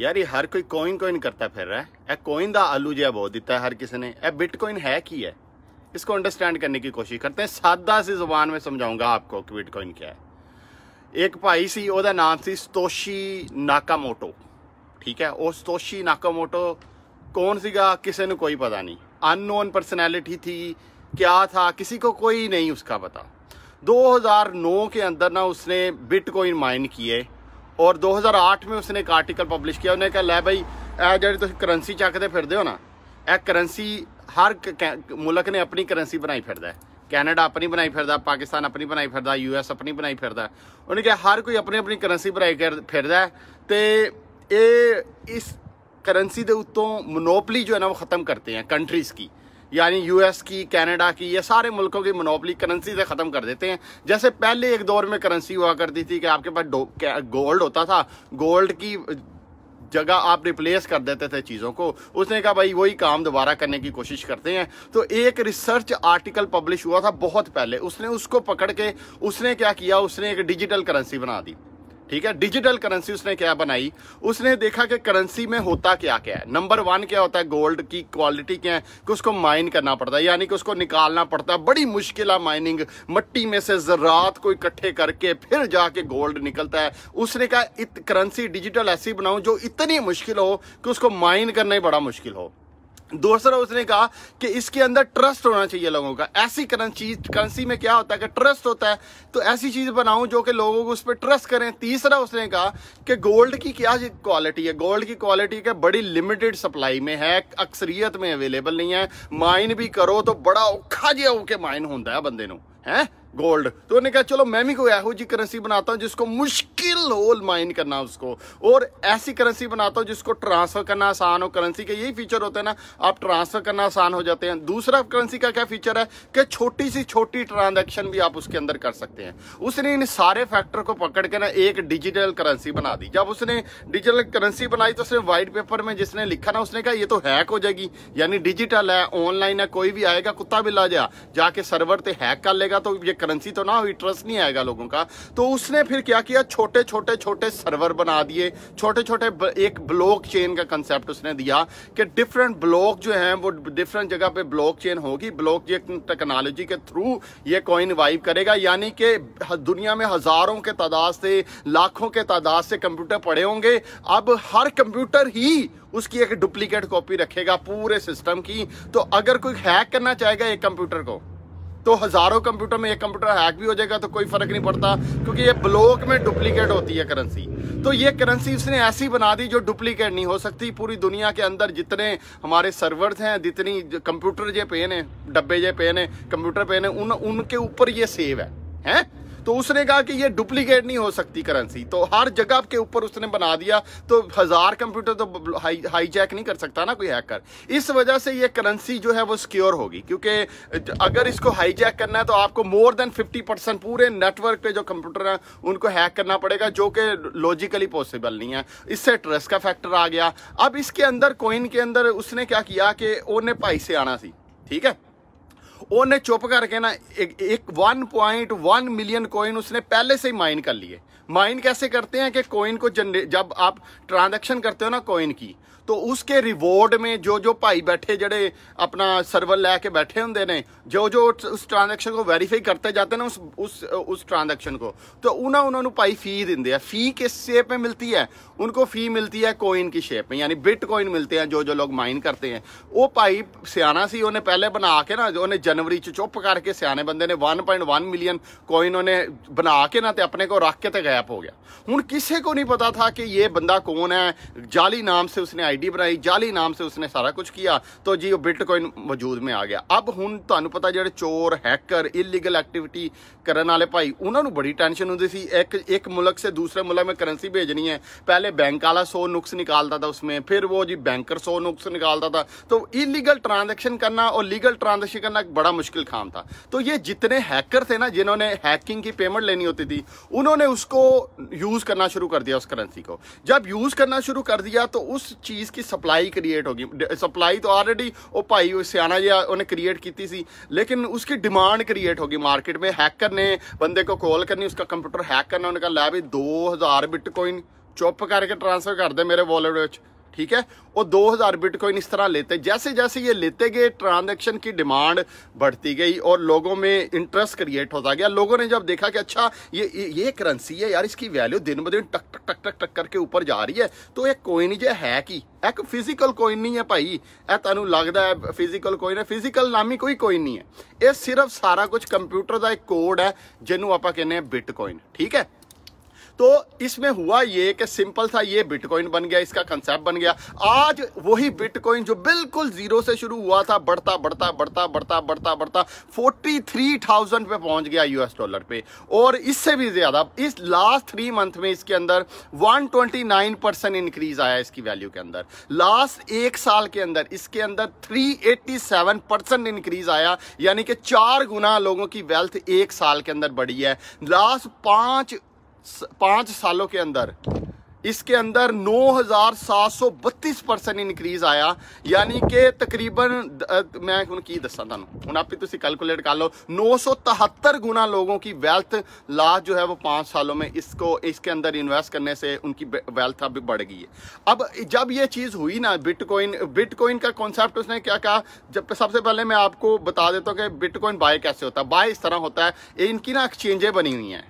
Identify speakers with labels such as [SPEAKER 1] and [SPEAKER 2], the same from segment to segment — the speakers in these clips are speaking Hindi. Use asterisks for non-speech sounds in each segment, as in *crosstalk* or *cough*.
[SPEAKER 1] यार ਇਹ ਹਰ ਕੋਈ कोइन ਕੋਇਨ ਕਰਤਾ ਫਿਰ ਰਿਹਾ ਹੈ ਇਹ ਕੋਇਨ ਦਾ ਆਲੂ ਜਿਹਾ ਬਹੁਤ ਦਿੱਤਾ ਹੈ ਹਰ ਕਿਸੇ ਨੇ ਇਹ बिटकॉइन है की है इसको अंडरस्टैंड करने की कोशिश करते हैं सादा सी जबान में समझाऊंगा आपको कि बिटकॉइन क्या है एक भाई सी ਉਹਦਾ ਨਾਮ ਸੀ ਸਤੋਸ਼ੀ ਨਾਕਾਮੋਟੋ ਠੀਕ ਹੈ ਉਹ ਸਤੋਸ਼ੀ ਨਾਕਾਮੋਟੋ ਕੌਣ ਸੀਗਾ ਕਿਸੇ ਨੂੰ ਕੋਈ ਪਤਾ ਨਹੀਂ अननोन पर्सनैलिटी थी क्या था किसी को कोई नहीं उसका पता 2009 के अंदर ना उसने बिटकॉइन माइन किए ਔਰ 2008 ਮੇਂ ਉਸਨੇ ਇੱਕ ਆਰਟੀਕਲ ਪਬਲਿਸ਼ ਕੀਤਾ ਉਹਨੇ ਕਿਹਾ ਲੈ ਭਾਈ ਇਹ ਜਿਹੜੀ ਤੁਸੀਂ ਕਰੰਸੀ ਚੱਕਦੇ ਫਿਰਦੇ ਹੋ ਨਾ ਇਹ ਕਰੰਸੀ ਹਰ ਮੁਲਕ ਨੇ ਆਪਣੀ ਕਰੰਸੀ ਬਣਾਈ ਫਿਰਦਾ ਹੈ ਕੈਨੇਡਾ ਆਪਣੀ ਬਣਾਈ ਫਿਰਦਾ ਪਾਕਿਸਤਾਨ ਆਪਣੀ ਬਣਾਈ ਫਿਰਦਾ ਯੂਐਸ ਆਪਣੀ ਬਣਾਈ ਫਿਰਦਾ ਉਹਨੇ ਕਿਹਾ ਹਰ ਕੋਈ ਆਪਣੀ ਆਪਣੀ ਕਰੰਸੀ ਬਣਾਈ ਫਿਰਦਾ ਤੇ ਇਹ ਇਸ करंसी के उत्तों मोनोपली जो है ना वो ख़त्म करते हैं कंट्रीज़ की यानी यूएस की कनाडा की ये सारे मुल्कों की मनोपली करेंसी से ख़त्म कर देते हैं जैसे पहले एक दौर में करेंसी हुआ करती थी कि आपके पास गोल्ड होता था गोल्ड की जगह आप रिप्लेस कर देते थे चीज़ों को उसने कहा भाई वही काम दोबारा करने की कोशिश करते हैं तो एक रिसर्च आर्टिकल पब्लिश हुआ था बहुत पहले उसने उसको पकड़ के उसने क्या किया उसने एक डिजिटल करेंसी बना दी ठीक है डिजिटल करेंसी उसने क्या बनाई उसने देखा कि करेंसी में होता क्या क्या है नंबर वन क्या होता है गोल्ड की क्वालिटी क्या है कि उसको माइन करना पड़ता है यानी कि उसको निकालना पड़ता है बड़ी मुश्किल है माइनिंग मट्टी में से ज़रात को इकट्ठे करके फिर जाके गोल्ड निकलता है उसने कहा करेंसी डिजिटल ऐसी बनाऊं जो इतनी मुश्किल हो कि उसको माइन करना ही बड़ा मुश्किल हो दूसरा उसने कहा कि इसके अंदर ट्रस्ट होना चाहिए लोगों का ऐसी करेंसी करेंसी में क्या होता है कि ट्रस्ट होता है तो ऐसी चीज़ बनाऊं जो कि लोगों को उस पर ट्रस्ट करें तीसरा उसने कहा कि गोल्ड की क्या क्वालिटी है गोल्ड की क्वालिटी क्या बड़ी लिमिटेड सप्लाई में है अक्सरियत में अवेलेबल नहीं है माइन भी करो तो बड़ा औखा जहा होके माइन होता है बंदे है गोल्ड तो उन्होंने कहा चलो मैं भी कोई ਇਹੋ जी करेंसी बनाता हूँ जिसको मुश्किल हो माइन करना उसको और ऐसी करेंसी बनाता हूँ जिसको ट्रांसफर करना आसान हो करेंसी के यही फीचर होते हैं ना आप ट्रांसफर करना आसान हो जाते हैं दूसरा करेंसी का क्या फीचर है कि छोटी सी छोटी ट्रांजेक्शन भी आप उसके अंदर कर सकते हैं उसने इन सारे फैक्टर को पकड़ के ना एक डिजिटल करेंसी बना दी जब उसने डिजिटल करेंसी बनाई तो उसने व्हाइट पेपर में जिसने लिखा ना उसने कहा ये तो हैक हो जाएगी यानी डिजिटल है ऑनलाइन है कोई भी आएगा कुत्ता बिल्ला जा जाके सर्वर से हैक कर लेगा तो ये करेंसी तो ना हुई ट्रस्ट नहीं आएगा लोगों का तो उसने फिर क्या किया छोटे छोटे छोटे सर्वर बना दिए छोटे छोटे एक ब्लॉक चेन का कंसेप्ट उसने दिया कि डिफरेंट ब्लॉक जो है वो डिफरेंट जगह पे ब्लॉक चेन होगी ब्लॉक चेन टेक्नोलॉजी के थ्रू ये कॉइन वाइव करेगा यानी कि दुनिया में हजारों के तादाद से लाखों के तादाद से कंप्यूटर पड़े होंगे अब हर कंप्यूटर ही उसकी एक डुप्लीकेट कॉपी रखेगा पूरे सिस्टम की तो अगर कोई हैक करना चाहेगा एक कंप्यूटर को तो हज़ारों कंप्यूटर में एक कंप्यूटर हैक भी हो जाएगा तो कोई फ़र्क नहीं पड़ता क्योंकि ये ब्लॉक में डुप्लीकेट होती है करेंसी तो ये करेंसी उसने ऐसी बना दी जो डुप्लीकेट नहीं हो सकती पूरी दुनिया के अंदर जितने हमारे सर्वर्स हैं जितनी कंप्यूटर जे पेन है डब्बे जे पेन है कंप्यूटर पेन है उन उनके ऊपर ये सेव है तो उसने कहा कि ये डुप्लीकेट नहीं हो सकती करेंसी तो हर जगह के ऊपर उसने बना दिया तो हज़ार कंप्यूटर तो हाई हाईजैक नहीं कर सकता ना कोई हैकर इस वजह से ये करेंसी जो है वो सिक्योर होगी क्योंकि अगर इसको हाईजैक करना है तो आपको मोर देन 50 परसेंट पूरे नेटवर्क पे जो कंप्यूटर हैं उनको हैक करना पड़ेगा जो कि लॉजिकली पॉसिबल नहीं है इससे ट्रस्ट का फैक्टर आ गया अब इसके अंदर कोइन के अंदर उसने क्या किया कि उन्हें पाई से आना सी ठीक है उन्हें चुप करके ना एक वन मिलियन कॉइन उसने पहले से ही माइन कर लिए माइन कैसे करते हैं कि कॉइन को जब आप ट्रांजेक्शन करते हो ना कॉइन की तो उसके रिवॉर्ड में जो जो भाई बैठे जड़े अपना सर्वर लैके बैठे होंगे ने जो जो उस ट्रांजैक्शन को वेरीफाई करते जाते हैं ना उस उस उस ट्रांजैक्शन को तो उन्हें उन्होंने भाई फ़ी देंगे फ़ी किस शेप में मिलती है उनको फ़ी मिलती है कोइन की शेप में यानी बिट कोइन मिलते हैं जो जो लोग माइन करते हैं वो भाई सियाना सी उन्हें पहले बना के ना उन्हें जनवरी चुप करके सियाने बंदे ने one point one million coin उन्हें बना के ना तो अपने को रख के तो गैप हो गया हूँ किसी को नहीं पता था कि ये बंदा कौन है जाली नाम से उसने आई ਆਈਡੀ ਬਣਾਈ ਜਾਲੀ ਨਾਮ ਸੇ ਉਸਨੇ ਸਾਰਾ ਕੁਝ ਕੀਤਾ तो जी वो बिटकॉइन ਮੌਜੂਦ में आ गया अब ਹੁਣ ਤੁਹਾਨੂੰ ਪਤਾ ਜਿਹੜੇ ਚੋਰ ਹੈਕਰ ਇਲੀਗਲ ਐਕਟੀਵਿਟੀ ਕਰਨ ਵਾਲੇ ਭਾਈ ਉਹਨਾਂ ਨੂੰ ਬੜੀ ਟੈਨਸ਼ਨ ਹੁੰਦੀ ਸੀ ਇੱਕ ਇੱਕ ਮੁਲਕ ਸੇ ਦੂਸਰੇ ਮੁਲਕ ਮੇ भेजनी है पहले बैंक वाला सौ नुक्स निकालता था उसमें फिर वो जी बैंकर सौ नुक्स निकालता था तो इलीगल ट्रांजेक्शन करना और लीगल ट्रांजेक्शन करना एक बड़ा मुश्किल काम था तो ये जितने हैकर थे ना जिन्होंने हैकिंग की पेमेंट लेनी होती थी उन्होंने उसको यूज़ करना शुरू कर दिया उस करेंसी को जब यूज़ करना शुरू कर दिया तो उस चीज़ ਚੀਜ਼ ਕੀ ਸਪਲਾਈ ਕ੍ਰੀਏਟ ਹੋ सप्लाई तो ऑलरेडी ਆਲਰੇडी भाई सियाना ਉਹ उन्हें क्रिएट की ਕ੍ਰੀਏਟ लेकिन उसकी डिमांड क्रिएट होगी मार्केट में हैकर ने बंदे को कॉल करनी उसका कंप्यूटर हैक करना उन्हें कहा ला भी दो हज़ार बिटकॉइन चुप करके ट्रांसफर कर दे मेरे वॉलेट ठीक है और 2000 बिटकॉइन इस तरह लेते जैसे जैसे ये लेते गए ट्रांजैक्शन की डिमांड बढ़ती गई और लोगों में इंटरेस्ट क्रिएट होता गया लोगों ने जब देखा कि अच्छा ये ये करेंसी है यार इसकी वैल्यू दिन ब दिन टक टक टक टक टक करके ऊपर जा रही है तो एक कोइन जे है कि ਇੱਕ ਫਿਜ਼ੀਕਲ ਕੋਇਨ ਨਹੀਂ ਹੈ ਭਾਈ ਇਹ ਤੁਹਾਨੂੰ ਲੱਗਦਾ ਹੈ ਫਿਜ਼ੀਕਲ ਕੋਇਨ ਹੈ ਫਿਜ਼ੀਕਲ ਨਾਮੀ ਕੋਈ ਕੋਇਨ ਨਹੀਂ ਹੈ ਇਹ ਸਿਰਫ ਸਾਰਾ ਕੁਝ ਕੰਪਿਊਟਰ ਦਾ ਇੱਕ ਕੋਡ ਹੈ ਜਿਹਨੂੰ ਆਪਾਂ ਕਹਿੰਦੇ ਆ ਬਿਟਕੋਇਨ ਠੀਕ ਹੈ तो इसमें हुआ ये कि सिंपल सा ये बिटकॉइन बन गया इसका कंसेप्ट बन गया आज वही बिटकॉइन जो बिल्कुल जीरो से शुरू हुआ था बढ़ता बढ़ता बढ़ता बढ़ता बढ़ता बढ़ता फोर्टी थ्री थाउजेंड पे पहुंच गया यूएस डॉलर पे और इससे भी ज्यादा इस लास्ट थ्री मंथ में इसके अंदर one twenty nine percent increase आया इसकी वैल्यू के अंदर लास्ट एक साल के अंदर इसके अंदर three eighty seven percent increase आया यानी कि चार गुना लोगों की वेल्थ एक साल के अंदर बढ़ी है लास्ट पांच पाँच सालों के अंदर इसके अंदर 9,732 परसेंट इनक्रीज आया यानी कि तकरीबन मैं हूँ की दसा थानू हूँ आप ही तुम कैलकुलेट कर लो नौ सौ तिहत्तर गुना लोगों की वेल्थ ला जो है वो पाँच सालों में इसको इसके अंदर इन्वेस्ट करने से उनकी वेल्थ अभी बढ़ गई है अब जब ये चीज़ हुई ना बिटकॉइन बिटकॉइन का कॉन्सेप्ट उसने क्या कहा जब तो सबसे पहले मैं आपको बता देता हूँ कि बिटकॉइन बाय कैसे होता है बाय इस तरह होता है इनकी ना एक्सचेंजें बनी हुई हैं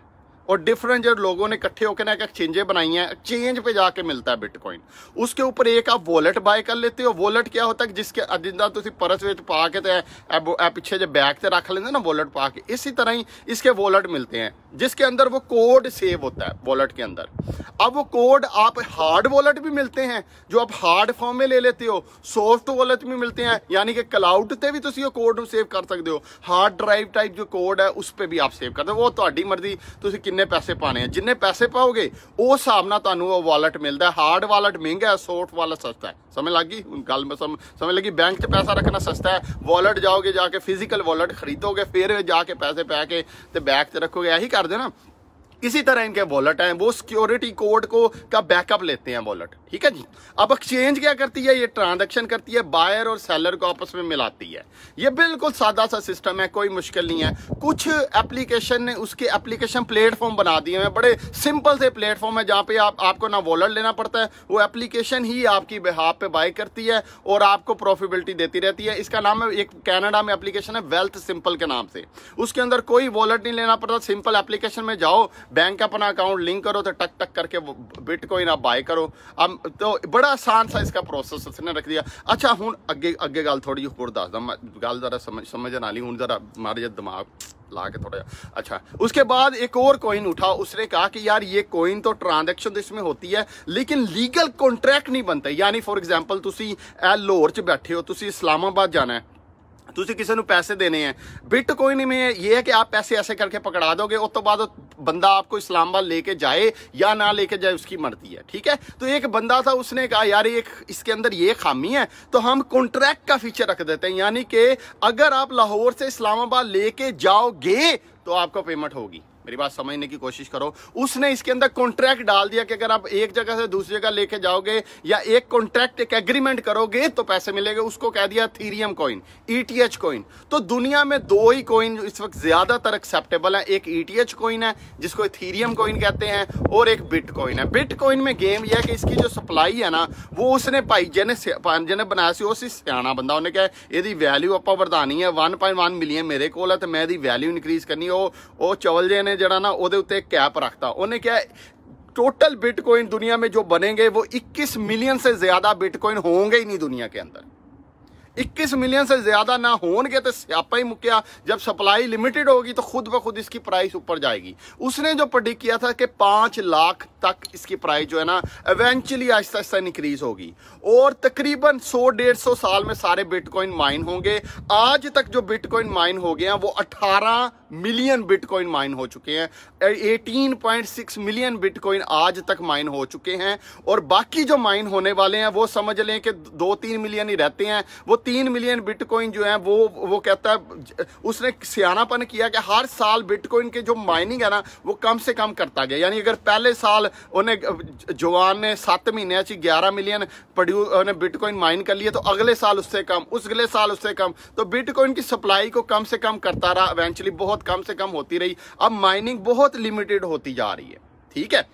[SPEAKER 1] और डिफरेंट जो लोगों ने इकट्ठे होकर एक एक्सचेंजे बनाई हैं एक्सचेंज पे जाके मिलता है बिटकॉइन उसके ऊपर एक आप वॉलेट बाय कर लेते हो वॉलेट क्या होता है जिसके जिंदा तुम परस में पा के ਇਹ ਪਿੱਛੇ ਜੇ ਬੈਗ ਤੇ ਰੱਖ ਲੈਂਦੇ ਨਾ ਵੋਲਟ ਪਾ ਕੇ ਇਸੇ ਤਰ੍ਹਾਂ ਹੀ वॉलेट मिलते हैं जिसके अंदर वो कोड सेव होता है वॉलेट के अंदर अब वो कोड आप हार्ड वॉलेट भी मिलते हैं जो आप हार्ड फॉर्म में ले लेते हो सॉफ्ट वॉलेट भी मिलते हैं यानी कि ਕਲਾਉਡ ਤੇ ਵੀ ਤੁਸੀਂ ਉਹ ਕੋਡ ਨੂੰ ਸੇਵ ਕਰ ਸਕਦੇ ਹੋ ਹਾਰਡ ਡਰਾਈਵ ਟਾਈਪ ਜੋ ਕੋਡ ਹੈ ਉਸ ਤੇ ਵੀ ਆਪ ਸੇਵ ਕਰਦੇ ਹੋ ਉਹ ਤੁਹਾਡੀ ਮਰਜ਼ੀ ਤੁਸੀਂ ਕਿੰਨੇ ਪੈਸੇ ਪਾਣੇ ਆ ਜਿੰਨੇ ਪੈਸੇ ਪਾਓਗੇ ਉਹ ਹਿਸਾਬ ਨਾਲ ਤੁਹਾਨੂੰ ਉਹ ਵਾਲਟ ਮਿਲਦਾ ਹਾਰਡ ਵਾਲਟ ਮਹਿੰਗਾ ਹੈ ਸੌਫਟ ਵਾਲਟ ਸਸਤਾ ਹੈ ਸਮਝ ਲੱਗੀ ਗੱਲ ਮੈਂ ਸਮਝ ਲੱਗੀ ਬੈਂਕ 'ਚ ਪੈਸਾ ਰੱਖਣਾ ਸਸਤਾ ਹੈ ਵਾਲਟ ਜਾਓਗੇ ਜਾ ਕੇ ਫਿਜ਼ੀਕਲ ਵਾਲਟ ਖਰੀਦੋਗੇ ਫਿਰ ਜਾ ਕੇ ਪੈਸੇ ਪਾ ਕੇ ਤੇ ਬੈਗ 'ਚ ਰੱਖੋਗੇ ਇਹੀ ਕਰਦੇ ਨਾ इसी तरह इनके वॉलेट हैं वो सिक्योरिटी कोड को का बैकअप लेते हैं वॉलेट ठीक है जी अब एक्सचेंज क्या करती है ये ट्रांजेक्शन करती है बायर और सेलर को आपस में मिलाती है ये बिल्कुल सादा सा सिस्टम है कोई मुश्किल नहीं है कुछ एप्लीकेशन ने उसके एप्लीकेशन प्लेटफॉर्म बना दिए हैं बड़े सिंपल से प्लेटफॉर्म है जहाँ पे आप आपको ना वॉलेट लेना पड़ता है वो एप्लीकेशन ही आपकी बिहाब पे बाय करती है और आपको प्रॉफिबिलिटी देती रहती है इसका नाम है एक कैनेडा में एप्लीकेशन है वेल्थ सिंपल के नाम से उसके अंदर कोई वॉलेट नहीं लेना पड़ता सिंपल एप्लीकेशन में जाओ बैंक अपना अकाउंट लिंक करो तो टक टक करके बिटकॉइन आप बाय करो अब तो बड़ा आसान सा इसका प्रोसेस इसने रख दिया अच्छा हूँ अगे अगे गल थोड़ी जी होर दस गल जरा समझ समझ ली हूँ जरा मारे जो दिमाग ला के थोड़ा अच्छा उसके बाद एक और कोइन उठा उसने कहा कि यार ये कोइन तो ट्रांजेक्शन तो इसमें होती है लेकिन लीगल कॉन्ट्रैक्ट नहीं बनता यानी फॉर एग्जाम्पल तुम ए लाहौर च बैठे हो तुम इस्लामाबाद जाना है ਤੁਸੀਂ पैसे देने हैं बिट कोई नहीं ਮੇ ये है कि आप पैसे ऐसे करके पकड़ा दोगे उस तो बाद बंदा आपको इस्लामाबाद लेके जाए या ना लेके जाए उसकी मर्जी है ठीक है तो एक बंदा था उसने कहा यार एक इसके अंदर ये खामी है तो हम कॉन्ट्रैक्ट का फीचर रख देते हैं यानी कि अगर आप लाहौर से इस्लामाबाद लेके जाओगे तो आपको पेमेंट होगी मेरी बात समझने की कोशिश करो उसने इसके अंदर कॉन्ट्रैक्ट डाल दिया कि अगर आप एक जगह से दूसरी जगह लेके जाओगे या एक कॉन्ट्रैक्ट एक एग्रीमेंट करोगे तो पैसे मिलेंगे उसको कह दिया थीरियम कॉइन ईटीएच कॉइन तो दुनिया में दो ही कॉइन इस वक्त ज्यादातर एक्सेप्टेबल है एक ईटीएच e कॉइन है जिसको थीरियम कॉइन कहते हैं और एक बिटकॉइन है बिटकॉइन में गेम यह है कि इसकी जो सप्लाई है ना वो उसने भाई जने जने बनाया उस सियाना बंदा उन्हें क्या ਇਹਦੀ वैल्यू ਆਪਾਂ ਵਧਾਣੀ है वन ਮਿਲੀਅਨ ਮੇਰੇ ਕੋਲ ਹੈ ਤੇ ਮੈਂ ਇਹਦੀ ਵੈਲਿਊ ਇਨਕਰੀਜ਼ ਕਰਨੀ ਉਹ जरा ना वो कैप रखता उन्हें क्या टोटल बिटकॉइन दुनिया में जो बनेंगे वो 21 मिलियन से ज्यादा बिटकॉइन होंगे ही नहीं दुनिया के अंदर 21 मिलियन से ज्यादा ना होंगे तो स्यापा ही मुकया जब सप्लाई लिमिटेड होगी तो खुद ब खुद इसकी प्राइस ऊपर जाएगी उसने जो प्रडिक किया था कि पाँच लाख तक इसकी प्राइस जो है ना एवेंचुअली आहिस्ता आहिस्ता इंक्रीज होगी और तकरीबन सौ डेढ़ सौ साल में सारे बिटकॉइन माइन होंगे आज तक जो बिटकॉइन माइन हो गए हैं वो 18 मिलियन बिटकॉइन माइन हो चुके हैं 18.6 मिलियन बिटकॉइन आज तक माइन हो चुके हैं और बाकी जो माइन होने वाले हैं वो समझ लें कि दो तीन मिलियन ही रहते हैं वो तीन मिलियन बिटकॉइन जो है वो वो कहता है उसने सियानापन किया कि हर साल बिटकॉइन के जो माइनिंग है ना वो कम से कम करता गया यानी अगर पहले साल उन्हें जवान ने सात महीने ग्यारह मिलियन प्रोड्यू उन्हें बिटकॉइन माइन कर लिया तो अगले साल उससे कम उस अगले साल उससे कम तो बिटकॉइन की सप्लाई को कम से कम करता रहा एवेंचुअली बहुत कम से कम होती रही अब माइनिंग बहुत लिमिटेड होती जा रही है ठीक है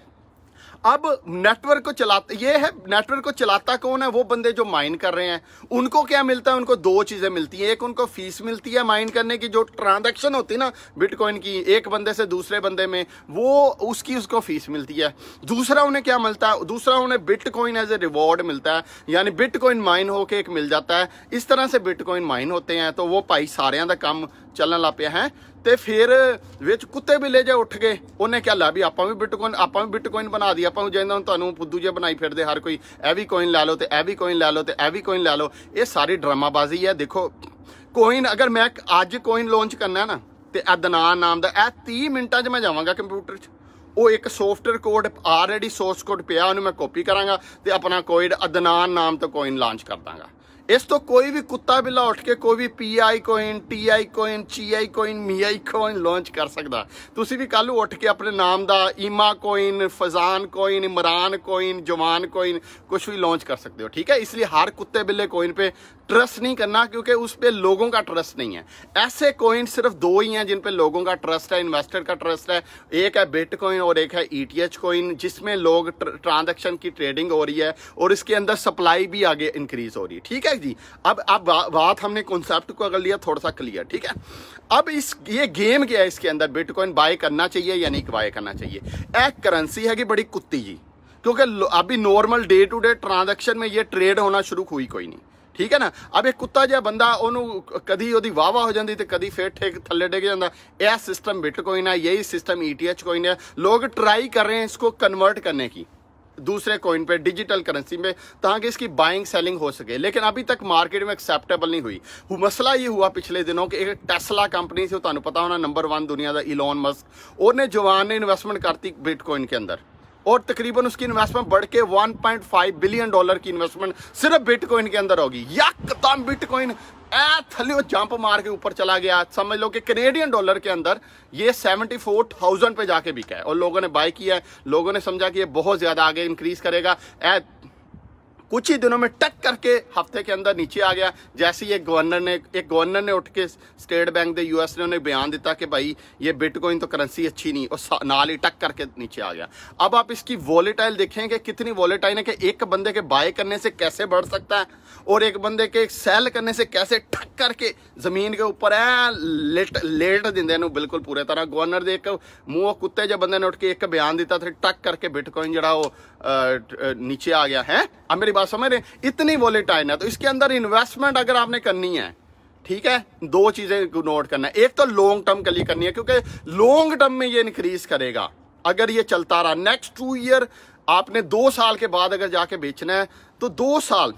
[SPEAKER 1] अब नेटवर्क को चलाता ये है नेटवर्क को चलाता कौन है वो बंदे जो माइन कर रहे हैं उनको क्या मिलता है उनको दो चीजें मिलती हैं एक उनको फीस मिलती है माइन करने की जो ट्रांजेक्शन होती है ना बिटकॉइन की एक बंदे से दूसरे बंदे में वो उसकी उसको फीस मिलती है दूसरा उन्हें क्या मिलता है दूसरा उन्हें बिटकॉइन एज ए रिवॉर्ड मिलता है यानी बिटकॉइन माइन होके एक मिल जाता है इस तरह से बिटकॉइन माइन होते हैं तो वो भाई सारे का काम ਚੱਲਣ ਲੱਗ ਪਿਆ ਹੈ ਤੇ ਫਿਰ ਵਿੱਚ ਕੁੱਤੇ ਬਿੱਲੇ ਜੇ ਉੱਠ ਗਏ ਉਹਨੇ ਕਿਹਾ ਲੈ ਵੀ ਆਪਾਂ ਵੀ ਬਿਟਕੋਇਨ ਆਪਾਂ ਵੀ ਬਿਟਕੋਇਨ ਬਣਾ ਦਈ ਆਪਾਂ ਨੂੰ ਨੂੰ ਤੁਹਾਨੂੰ ਫੁੱਦੂ ਜੇ ਬਣਾਈ ਫਿਰਦੇ ਹਰ ਕੋਈ ਇਹ ਵੀ ਕੋਇਨ ਲੈ ਲਓ ਤੇ ਇਹ ਵੀ ਕੋਇਨ ਲੈ ਲਓ ਤੇ ਇਹ ਵੀ ਕੋਇਨ ਲੈ ਲਓ ਇਹ ਸਾਰੀ ਡਰਾਮਾਬਾਜ਼ੀ ਹੈ ਦੇਖੋ ਕੋਇਨ ਅਗਰ ਮੈਂ ਅੱਜ ਕੋਇਨ ਲਾਂਚ ਕਰਨਾ ਨਾ ਤੇ ਅਦਨਾਨ ਨਾਮ ਦਾ ਇਹ 30 ਮਿੰਟਾਂ 'ਚ ਮੈਂ ਜਾਵਾਂਗਾ ਕੰਪਿਊਟਰ 'ਚ ਉਹ ਇੱਕ software code already source code ਪਿਆ ਉਹਨੂੰ ਮੈਂ ਕਾਪੀ ਕਰਾਂਗਾ ਤੇ ਆਪਣਾ ਕੋਇਡ ਅਦਨਾਨ ਨਾਮ ਤੋਂ ਕੋਇਨ ਲਾਂਚ ਕਰ ਦਾਂਗਾ ਇਸ ਤੋਂ ਕੋਈ ਵੀ ਕੁੱਤਾ ਬਿੱਲਾ ਉੱਠ ਕੇ ਕੋਈ ਵੀ ਪੀਆਈ ਕੋਇਨ ਟੀਆਈ ਕੋਇਨ ਚੀਆਈ ਕੋਇਨ ਮੀਆਈ ਕੋਇਨ ਲਾਂਚ ਕਰ ਸਕਦਾ ਤੁਸੀਂ ਵੀ ਕੱਲ ਉੱਠ ਕੇ ਆਪਣੇ ਨਾਮ ਦਾ ਈਮਾ coin Faizan coin Imran coin ਜਵਾਨ ਕੋਇਨ ਕੁਝ ਵੀ ਲਾਂਚ ਕਰ ਸਕਦੇ ਹੋ ਠੀਕ ਹੈ ਇਸ ਲਈ ਹਰ ਕੁੱਤੇ ਬਿੱਲੇ ਕੋਇਨ ਤੇ ट्रस्ट नहीं करना क्योंकि उस पर लोगों का ट्रस्ट नहीं है ऐसे कोइन सिर्फ दो ही हैं जिन पे लोगों का ट्रस्ट है इन्वेस्टर का ट्रस्ट है एक है बिटकॉइन और एक है ईटीएच e कॉइन जिसमें लोग ट्रांजैक्शन की ट्रेडिंग हो रही है और इसके अंदर सप्लाई भी आगे इंक्रीज हो रही है ठीक है जी अब अब बात हमने कॉन्सेप्ट को अगर लिया थोड़ा सा क्लियर ठीक है अब इस ये गेम क्या है इसके अंदर बिटकॉइन बाय करना चाहिए या नहीं बाय करना चाहिए एक करेंसी है कि बड़ी कुत्ती जी क्योंकि अभी normal day to day transaction में ये ट्रेड होना शुरू हुई कोई नहीं ਠੀਕ ਹੈ ਨਾ ਅਬ ਇਹ ਕੁੱਤਾ ਜਿਹਾ ਬੰਦਾ ਉਹਨੂੰ ਕਦੀ ਉਹਦੀ ਵਾਵਾ ਹੋ ਜਾਂਦੀ ਤੇ ਕਦੀ ਫੇਰ ਠੇਕ ਥੱਲੇ ਡਿੱਗ ਜਾਂਦਾ ਇਹ ਸਿਸਟਮ ਬਿਟਕੋਇਨ ਹੈ ਯਹੀ ਸਿਸਟਮ ETH ਕੋਇਨ ਹੈ ਲੋਕ ਟਰਾਈ ਕਰ ਰਹੇ ਹੈ ਇਸ ਕੋ ਕਨਵਰਟ ਕਰਨੇ ਕੀ ਦੂਸਰੇ ਕੋਇਨ ਪੇ ਡਿਜੀਟਲ ਕਰੰਸੀ ਮੇ ਤਾਂ ਕਿ ਇਸकी ਬਾਇੰਗ ਸੈਲਿੰਗ ਹੋ ਸਕੇ ਲੇਕਿਨ ਅਭੀ ਤੱਕ ਮਾਰਕੀਟ ਮੇ ਐਕਸੈਪਟੇਬਲ ਨਹੀਂ ਹੋਈ ਹੁ ਮਸਲਾ ਇਹ ਹੁਆ ਪਿਛਲੇ ਦਿਨੋਂ ਕਿ ਇੱਕ ਟੈਸਲਾ ਕੰਪਨੀ ਸੀ ਤੁਹਾਨੂੰ ਪਤਾ ਹੋਣਾ ਨੰਬਰ 1 ਦੁਨੀਆ ਦਾ ਇਲਨ ਮਸਕ ਉਹਨੇ ਜਵਾਨ ਨੇ ਇਨਵੈਸਟਮੈਂਟ ਕਰਤੀ ਬਿਟਕੋਇਨ ਕੇ ਅੰਦਰ और तकरीबन उसकी इन्वेस्टमेंट बढ़ के 1.5 बिलियन डॉलर की इन्वेस्टमेंट सिर्फ बिटकॉइन के अंदर होगी यकदम बिटकॉइन थलियो जंप मार के ऊपर चला गया समझ लो कि कनेडियन डॉलर के अंदर ये 74,000 पे जाके बिका है और लोगों ने बाय किया है लोगों ने समझा कि ये बहुत ज्यादा आगे इंक्रीज करेगा कुछ ही दिनों में टक करके हफ्ते के अंदर नीचे आ गया जैसे ही एक गवर्नर ने एक गवर्नर ने उठ के स्टेट बैंक दे यूएस ने उन्हें बयान दिया कि भाई ये बिटकॉइन तो करेंसी अच्छी नहीं और नाल ही टक करके नीचे आ गया अब आप इसकी वॉलेटाइल देखें कि कितनी वॉलेटाइल है कि एक बंदे के बाय करने से कैसे बढ़ सकता है और एक बंदे के सेल करने से कैसे टक करके जमीन के ऊपर है लेट लेट देंगे बिल्कुल पूरे तरह गवर्नर दे एक मुंह कुत्ते जो बंदे ने उठ के एक बयान दिता था टक करके बिटकॉइन जरा वो नीचे आ गया है अब मेरी बात आप समझ रहे इतनी वॉलेटाइन है तो इसके अंदर इन्वेस्टमेंट अगर आपने करनी है ठीक है दो चीजें नोट करना है एक तो लॉन्ग टर्म के लिए करनी है क्योंकि लॉन्ग टर्म में ये इंक्रीज करेगा अगर ये चलता रहा नेक्स्ट टू ईयर आपने दो साल के बाद अगर जाके बेचना है तो दो साल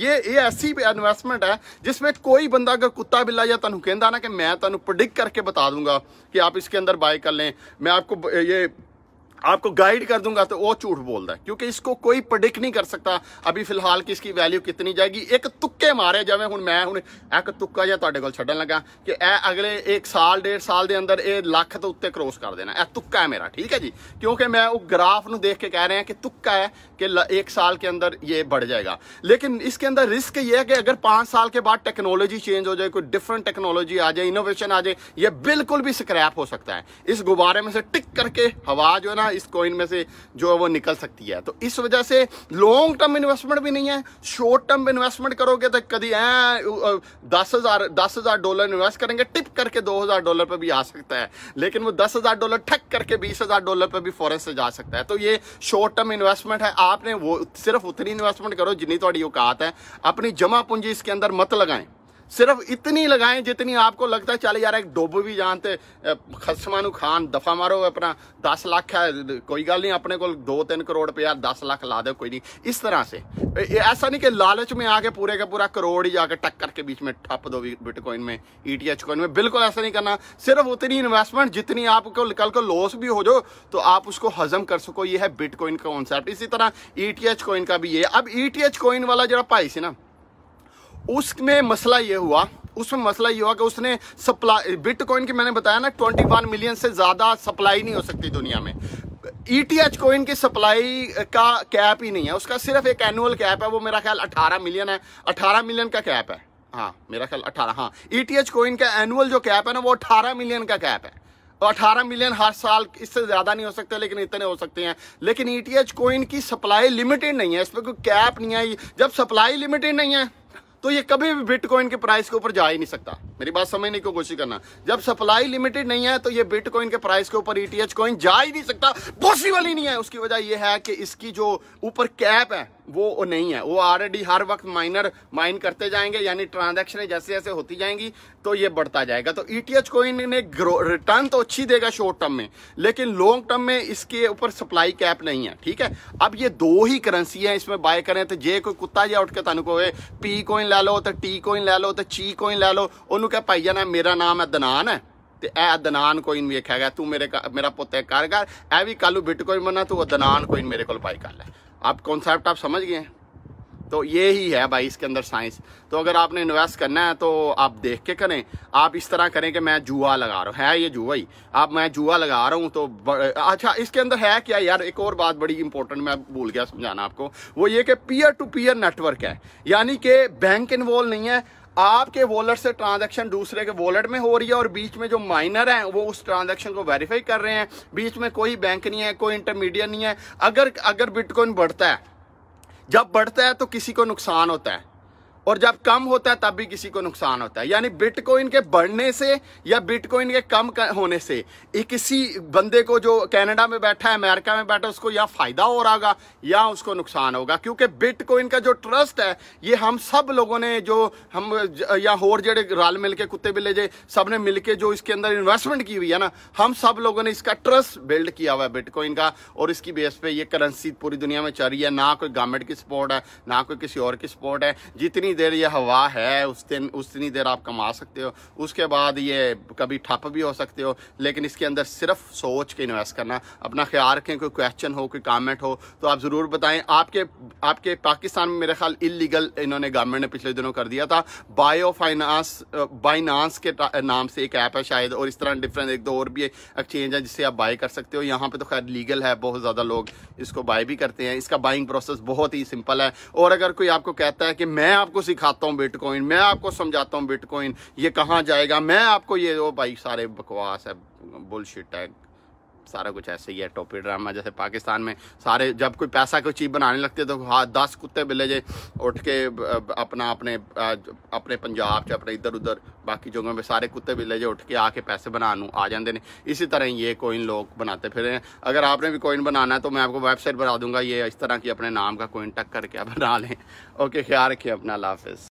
[SPEAKER 1] ये ये ऐसी इन्वेस्टमेंट है जिसमें कोई बंदा अगर कुत्ता बिल्ला या तुम कहता ना कि मैं तुम प्रिडिक्ट करके बता दूंगा कि आप इसके अंदर बाय कर लें मैं आपको ये आपको गाइड कर दूंगा तो वो झूठ बोल रहा है क्योंकि इसको कोई प्रडिक्ट नहीं कर सकता अभी फिलहाल कि इसकी वैल्यू कितनी जाएगी एक तुक्के मारे जमें हूँ मैं हूँ एक तुक्का जहाँ तेजे को ਛੱਡਣ लगा कि ए अगले एक साल डेढ़ साल के अंदर ਇਹ लख तो उत्ते ਕ੍ਰੋਸ कर देना यह तुक्का है मेरा ठीक है जी क्योंकि मैं वो ग्राफ न देख के कह रहे हैं कि तुक्का है कि एक साल के अंदर ये बढ़ जाएगा लेकिन इसके अंदर रिस्क ये है कि अगर पाँच साल के बाद टेक्नोलॉजी चेंज हो जाए कोई डिफरेंट टेक्नोलॉजी आ जाए इनोवेशन आ जाए ये बिल्कुल भी स्क्रैप हो सकता है इस गुब्बारे में से टिक करके हवा जो है ना ना इस कॉइन में से जो है वो निकल सकती है तो इस वजह से लॉन्ग टर्म इन्वेस्टमेंट भी नहीं है शॉर्ट टर्म इन्वेस्टमेंट करोगे तो कभी ए दस हज़ार दस हज़ार डॉलर इन्वेस्ट करेंगे टिप करके दो हज़ार डॉलर पर भी आ सकता है लेकिन वो दस हज़ार डॉलर ठक करके बीस हज़ार डॉलर पर भी फॉरन से जा सकता है तो ये शॉर्ट टर्म इन्वेस्टमेंट है आपने वो सिर्फ उतनी इन्वेस्टमेंट करो जितनी थोड़ी तो औकात है अपनी जमा पूंजी इसके अंदर मत लगाएं सिर्फ इतनी लगाएं जितनी आपको लगता है चले यार एक डुब भी जानते खसमानू खान दफा मारो अपना दस लाख है कोई गल नहीं अपने को दो तीन करोड़ रुपया दस लाख ला दो कोई नहीं इस तरह से ऐसा नहीं कि लालच में आके पूरे का पूरा करोड़ ही जाके टक्कर के बीच में ठप दो बिटकॉइन में ई e कॉइन में बिल्कुल ऐसा नहीं करना सिर्फ उतनी इन्वेस्टमेंट जितनी आपको कल को लॉस भी हो जाओ तो आप उसको हजम कर सको ये है बिटकॉइन का कॉन्सेप्ट इसी तरह ई e कॉइन का भी ये अब ई e कॉइन वाला जरा भाई से ना उसमें मसला ये हुआ उसमें मसला ये हुआ कि उसने सप्लाई बिटकॉइन की मैंने बताया ना ट्वेंटी वन मिलियन से ज़्यादा सप्लाई नहीं हो सकती दुनिया में ईटीएच e कोइन की सप्लाई का कैप ही नहीं है उसका सिर्फ एक एनुअल कैप है वो मेरा ख्याल 18 मिलियन है 18 मिलियन का कैप है हाँ मेरा ख्याल 18 हाँ ईटीएच e कोइन का एनुअल जो कैप है ना वो 18 मिलियन का कैप है और 18 मिलियन हर साल इससे ज़्यादा नहीं हो सकते लेकिन इतने हो सकते हैं लेकिन ई टी एच कोइन की सप्लाई लिमिटेड नहीं है इस पर कोई कैप नहीं है जब सप्लाई लिमिटेड नहीं है तो ये कभी भी बिटकॉइन के प्राइस के ऊपर जा ही नहीं सकता मेरी बात समझने की कोशिश करना जब सप्लाई लिमिटेड नहीं है तो ये बिटकॉइन के प्राइस के ऊपर ईटीएच e कॉइन जा ही नहीं सकता पॉसिबल ही नहीं है उसकी वजह यह है कि इसकी जो ऊपर कैप है वो नहीं है वो ऑलरेडी हर वक्त माइनर माइन करते जाएंगे यानी ट्रांजेक्शन जैसे जैसे होती जाएंगी तो ये बढ़ता जाएगा तो ईटीएच e कॉइन ने रिटर्न तो अच्छी देगा शॉर्ट टर्म में लेकिन लॉन्ग टर्म में इसके ऊपर सप्लाई कैप नहीं है ठीक है अब ये दो ही करेंसी है इसमें बाय करें तो जे कोई कुत्ता जहा उठ के तुम को पी कोइन ला लो तो टी कॉइन ला लो तो ची कोइन ला लो उन કે પઈ જાના મેરા નામ હે દનાન હે તે આ દનાન કોઈ ન વેખા ગ તું મેરે મેરા પોતે કારગર આવી કાલુ બિટકોઈન મના તું દનાન કોઈ મેરે કોલ પઈ કર લે આપ કોનસેપ્ટ આપ સમજી ગયે તો યહી હે ભાઈ اس કે અંદર સાયન્સ તો અગર આપને ઇન્વેસ્ટ karna હે તો આપ દેખ કે કરે આપ ઇસ તરહ કરે કે મેં જુઆ લગા ર હું હે યે જુઆઈ આપ મેં જુઆ લગા ર હું તો અચ્છા ઇસ કે અંદર હે કે યાર એક ઓર વાત બડી ઇમ્પોર્ટન્ટ મેં ભૂલ ગયા સમજانا આપકો વો યે કે પીર ટુ પીર નેટવર્ક હે યાની કે બેંક ઇનવોલ નહીં હે आपके वॉलेट से ट्रांजैक्शन दूसरे के वॉलेट में हो रही है और बीच में जो माइनर हैं वो उस ट्रांजैक्शन को वेरीफाई कर रहे हैं बीच में कोई बैंक नहीं है कोई इंटरमीडिएट नहीं है अगर अगर बिटकॉइन बढ़ता है जब बढ़ता है तो किसी को नुकसान होता है और जब कम होता है तब भी किसी को नुकसान होता है यानी बिटकॉइन के बढ़ने से या बिटकॉइन के कम होने से किसी बंदे को जो कनाडा में बैठा है अमेरिका में बैठा है उसको या फायदा हो रहा होगा या उसको नुकसान होगा क्योंकि बिटकॉइन का जो ट्रस्ट है ये हम सब लोगों ने जो हम या होर जेडे रल मिल के कुत्ते बिले जे सब ने मिल के जो इसके अंदर इन्वेस्टमेंट की हुई है ना हम सब लोगों ने इसका ट्रस्ट बिल्ड किया हुआ है बिटकॉइन का और इसकी बेस पर यह करेंसी पूरी दुनिया में चल रही है ना कोई गवर्नमेंट की सपोर्ट है ना कोई किसी और की सपोर्ट है जितनी देर ये हवा है उस दिन उतनी देर आप कमा सकते हो उसके बाद ये कभी ठप भी हो सकते हो लेकिन इसके अंदर सिर्फ सोच के इन्वेस्ट करना अपना ख्याल रखें कोई क्वेश्चन हो कोई कमेंट हो तो आप ज़रूर बताएं आपके आपके पाकिस्तान में मेरे ख्याल इलीगल इन्होंने गवर्नमेंट ने पिछले दिनों कर दिया था बायो फाइनांस बाइनांस के नाम से एक ऐप है शायद और इस तरह डिफरेंट एक दो और भी एक्सचेंज है जिससे आप बाई कर सकते हो यहाँ पर तो खैर लीगल है बहुत ज़्यादा लोग इसको बाई भी करते हैं इसका बाइंग प्रोसेस बहुत ही सिंपल है और अगर कोई आपको कहता है कि मैं आपको आपको सिखाता हूँ बिटकॉइन मैं आपको समझाता हूँ बिटकॉइन ये कहाँ जाएगा मैं आपको ये वो भाई सारे बकवास है बुलशिट है सारा कुछ ऐसे ही है टोपी ड्रामा जैसे पाकिस्तान में सारे जब कोई पैसा कोई चीज़ बनाने लगते तो हाँ दस कुत्ते जे उठ के अपना अपने अपने पंजाब च अपने इधर उधर बाकी जगहों में सारे कुत्ते जे उठ के आके पैसे बना आ जाते हैं इसी तरह ये कोइन लोग बनाते फिर अगर आपने भी कोइन बनाना है तो मैं आपको वेबसाइट बना दूंगा ये इस तरह की अपने नाम का कोइन टक करके बना लें ओके *laughs* ख्याल रखिए अपना लाफिज